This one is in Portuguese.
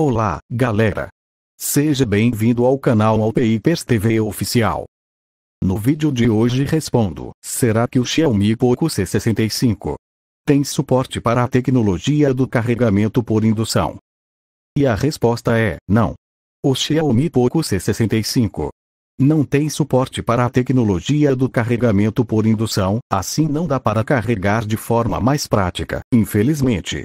Olá, galera! Seja bem-vindo ao canal Alpipers TV Oficial. No vídeo de hoje respondo, será que o Xiaomi Poco C65 tem suporte para a tecnologia do carregamento por indução? E a resposta é, não. O Xiaomi Poco C65 não tem suporte para a tecnologia do carregamento por indução, assim não dá para carregar de forma mais prática, infelizmente.